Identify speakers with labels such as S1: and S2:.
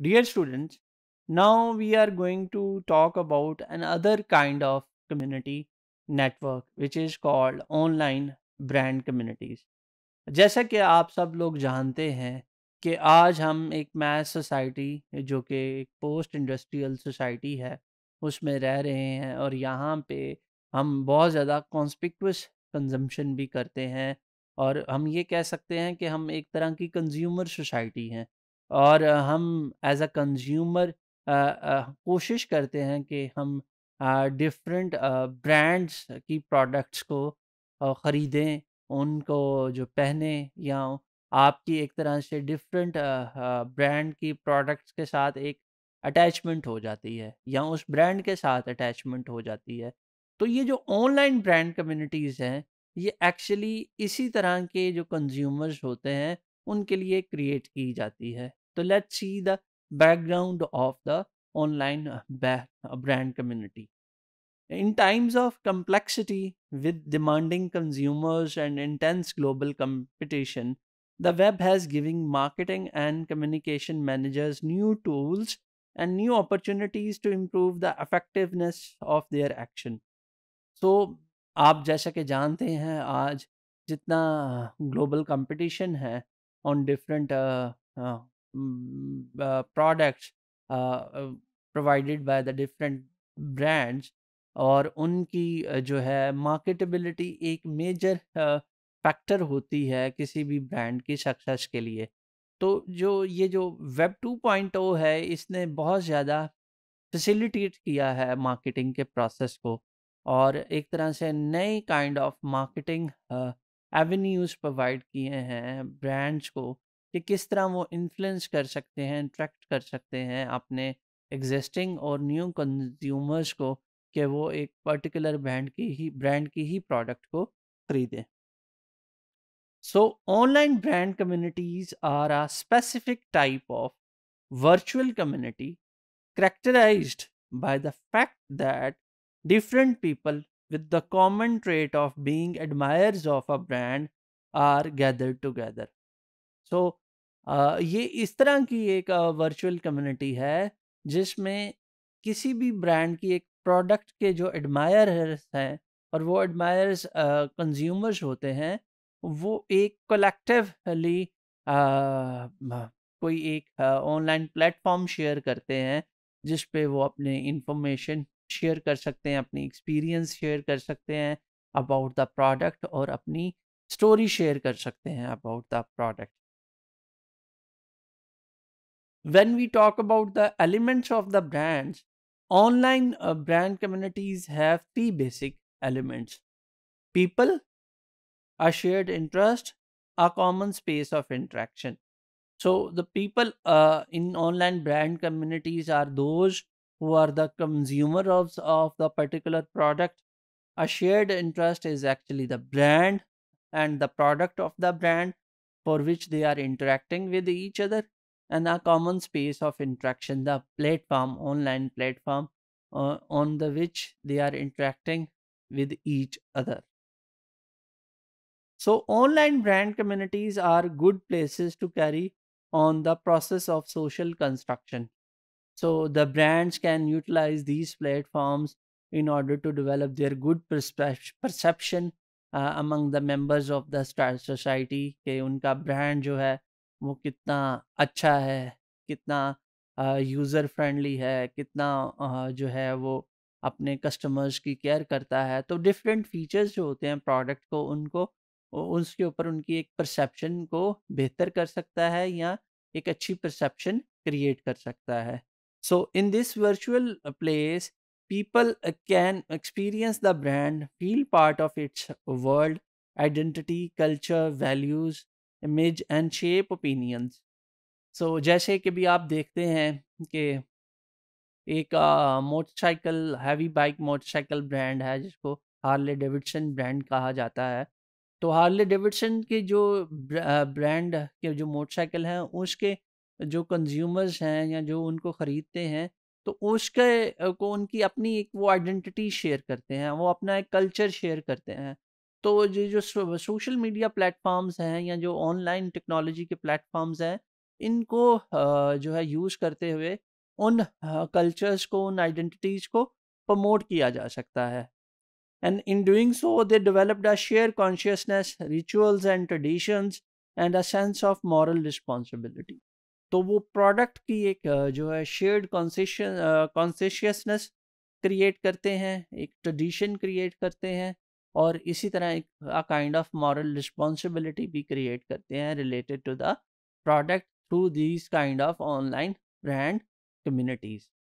S1: Dear students students, we are going to talk about another kind of community network which is called online brand communities. जैसा कि आप सब लोग जानते हैं कि आज हम एक मैथ सोसाइटी जो कि एक पोस्ट इंडस्ट्रियल सोसाइटी है उसमें रह रहे हैं और यहाँ पे हम बहुत ज़्यादा कॉन्स्पिक्टस कंजम्पशन भी करते हैं और हम ये कह सकते हैं कि हम एक तरह की कंज्यूमर सोसाइटी हैं और हम एज अ कंज्यूमर कोशिश करते हैं कि हम डिफरेंट ब्रांड्स की प्रोडक्ट्स को ख़रीदें उनको जो पहने या आपकी एक तरह से डिफरेंट ब्रांड की प्रोडक्ट्स के साथ एक अटैचमेंट हो जाती है या उस ब्रांड के साथ अटैचमेंट हो जाती है तो ये जो ऑनलाइन ब्रांड कम्युनिटीज़ हैं ये एक्चुअली इसी तरह के जो कंज्यूमर्स होते हैं उनके लिए क्रिएट की जाती है So let's see the background of the online uh, uh, brand community. In times of complexity with demanding consumers and intense global competition, the web has given marketing and communication managers new tools and new opportunities to improve the effectiveness of their action. So आप जैसा कि जानते हैं आज जितना global competition है on different products provided by the different brands और उनकी जो है मार्केटेबिलिटी एक मेजर फैक्टर होती है किसी भी ब्रांड की सक्सेस के लिए तो जो ये जो वेब 2.0 है इसने बहुत ज़्यादा फैसिलिटेट किया है मार्केटिंग के प्रोसेस को और एक तरह से नए kind of marketing avenues provide किए हैं ब्रांड्स को कि किस तरह वो इन्फ्लुएंस कर सकते हैं इंट्रैक्ट कर सकते हैं अपने एग्जिस्टिंग और न्यू कंज्यूमर्स को कि वो एक पर्टिकुलर ब्रांड की ही ब्रांड की ही प्रोडक्ट को खरीदें so online brand communities are a specific type of virtual community characterized by the fact that different people with the common trait of being admirers of a brand are gather together so so, ये इस तरह की एक virtual community है जिसमें किसी भी brand की एक प्रोडक्ट के जो एडमायर हैं और वो एडमायरर्स कंज्यूमर्स होते हैं वो एक कलेक्टिवली कोई एक ऑनलाइन प्लेटफॉर्म शेयर करते हैं जिस पे वो अपने इंफॉर्मेशन शेयर कर सकते हैं अपनी एक्सपीरियंस शेयर कर सकते हैं अबाउट द प्रोडक्ट और अपनी स्टोरी शेयर कर सकते हैं about the product when we talk about the elements of the brands, online uh, brand communities have three basic elements people, a shared interest, a common space of interaction. So, the people uh, in online brand communities are those who are the consumer of, of the particular product. A shared interest is actually the brand and the product of the brand for which they are interacting with each other and a common space of interaction, the platform, online platform uh, on the which they are interacting with each other. So online brand communities are good places to carry on the process of social construction. So the brands can utilize these platforms in order to develop their good perception uh, among the members of the society कि brand जो वो कितना अच्छा है कितना user friendly है कितना जो है वो अपने कस्टमर्स की केयर करता है तो डिफरेंट फीचर्स जो होते हैं प्रोडक्ट को उनको उसके ऊपर उनकी एक परसेप्शन को बेहतर कर सकता है या एक अच्छी परसेप्शन क्रिएट कर सकता है so in this virtual place people can experience the brand feel part of its world identity culture values image and shape opinions so जैसे कि भी आप देखते हैं कि एक motorcycle heavy bike motorcycle brand है जिसको हार्ले डेविडसन ब्रांड कहा जाता है तो हार्ले डेविडसन के जो ब्रांड के जो मोटरसाइकिल हैं उसके जो कंज्यूमर्स हैं या जो उनको ख़रीदते हैं तो उसके को उनकी अपनी एक वो आइडेंटिटी शेयर करते हैं वो अपना एक कल्चर शेयर करते हैं तो ये जो सोशल मीडिया प्लेटफॉर्म्स हैं या जो ऑनलाइन टेक्नोलॉजी के प्लेटफॉर्म्स हैं इनको जो है यूज़ करते हुए उन कल्चर्स को उन आइडेंटिटीज़ को प्रमोट किया जा सकता है and in doing so they developed a share consciousness rituals and traditions and a sense of moral responsibility तो वो प्रोडक्ट की एक जो है शेयर्ड कॉन्शियसनेस क्रिएट करते हैं एक ट्रेडिशन क्रिएट करते हैं और इसी तरह एक काइंड ऑफ मॉरल रिस्पॉन्सिबिलिटी भी क्रिएट करते हैं related to the product through these kind of online brand communities